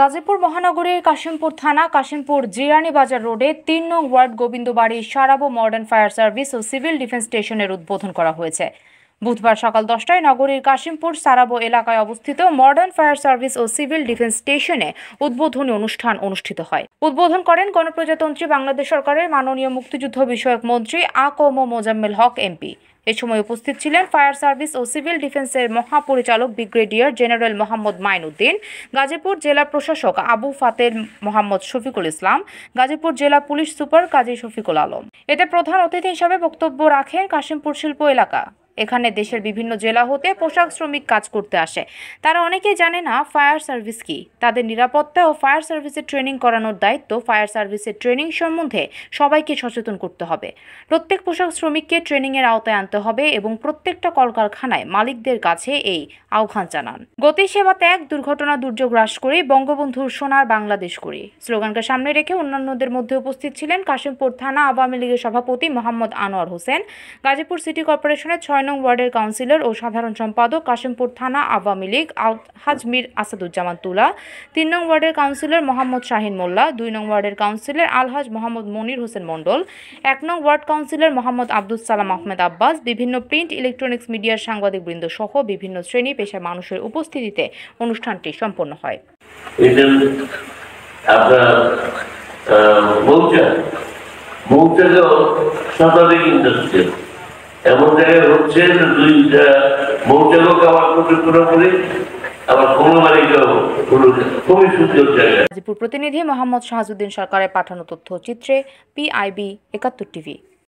গাজীপুর মহানগরীর কাশিমপুর থানা কাশিমপুর জিরানি বাজার রোডে তিন নং ward Gobindabari Sarabo modern fire service ও সিভিল ডিফেন্স স্টেশনের উদ্বোধন করা হয়েছে বুধবার সকাল দশটায় নগরীর কাশিমপুর সারাবো এলাকায় অবস্থিত মডার্ন ফায়ার সার্ভিস ও সিভিল ডিফেন্স স্টেশনে উদ্বোধনী অনুষ্ঠান অনুষ্ঠিত হয় উদ্বোধন করেন গণপ্রজাতন্ত্রী বাংলাদেশ সরকারের মাননীয় মুক্তিযুদ্ধ বিষয়ক মন্ত্রী আকম মোজাম্মেল হক এমপি এ সময় উপস্থিত ছিলেন ফায়ার সার্ভিস ও সিভিল ডিফেন্সের মহাপরিচালক ব্রিগেডিয়ার জেনারেল মোহাম্মদ মাইনুদ্দিন গাজীপুর জেলা প্রশাসক আবু ফাতের মোহাম্মদ শফিকুল ইসলাম গাজীপুর জেলা পুলিশ সুপার কাজী শফিকুল আলম এতে প্রধান অতিথি হিসাবে বক্তব্য রাখেন কাশিমপুর শিল্প এলাকা এখানে দেশের বিভিন্ন জেলা হতে পোশাক শ্রমিক কাজ করতে আসে তারা অনেকেই জানে না ফায়ার সার্ভিস কি তাদের নিরাপত্তা ও ফায়ার সার্ভিসের ট্রেনিং করানোর দায়িত্ব ফায়ার সার্ভিসের ট্রেনিং সম্বন্ধে সবাইকে সচেতন করতে হবে প্রত্যেক পোশাক শ্রমিককে ট্রেনিংয়ের আওতায় আনতে হবে এবং প্রত্যেকটা কলকারখানায় মালিকদের কাছে এই আহ্বান জানান গতি সেবা ত্যাগ দুর্ঘটনা দুর্যোগ হ্রাস করে বঙ্গবন্ধুর সোনার বাংলাদেশ করে স্লোগানকে সামনে রেখে অন্যান্যদের মধ্যে উপস্থিত ছিলেন কাশিমপুর থানা আওয়ামী লীগের সভাপতি মোহাম্মদ আনোয়ার হোসেন গাজীপুর সিটি কর্পোরেশনের ছয় ছয় নং ওয়ার্ডের কাউন্সিলর ও সাধারণ সম্পাদক কাশিমপুর থানা আওয়ামী লীগ হাজমির আসাদুজ্জামান তুলা তিন নং ওয়ার্ডের কাউন্সিলর মোহাম্মদ শাহিন মোল্লা দুই নং ওয়ার্ডের কাউন্সিলর আলহাজ মোহাম্মদ মনির হোসেন মণ্ডল এক নং ওয়ার্ড কাউন্সিলর মোহাম্মদ আব্দুল সালাম আহমেদ আব্বাস বিভিন্ন প্রিন্ট ইলেকট্রনিক্স মিডিয়ার সাংবাদিকবৃন্দ সহ বিভিন্ন শ্রেণী পেশার মানুষের উপস্থিতিতে অনুষ্ঠানটি সম্পন্ন হয় মৌচাক মৌচাকেও শতাধিক ইন্ডাস্ট্রি এমন জায়গায় হচ্ছে দুইটা মৌচাকও খাওয়ার পরিকল্পনা করে আবার কোনো মালিকাও প্রতিনিধি মোহাম্মদ শাহাজুদ্দিন সরকারের পাঠানো তথ্যচিত্রে পিআইবি একাত্তর টিভি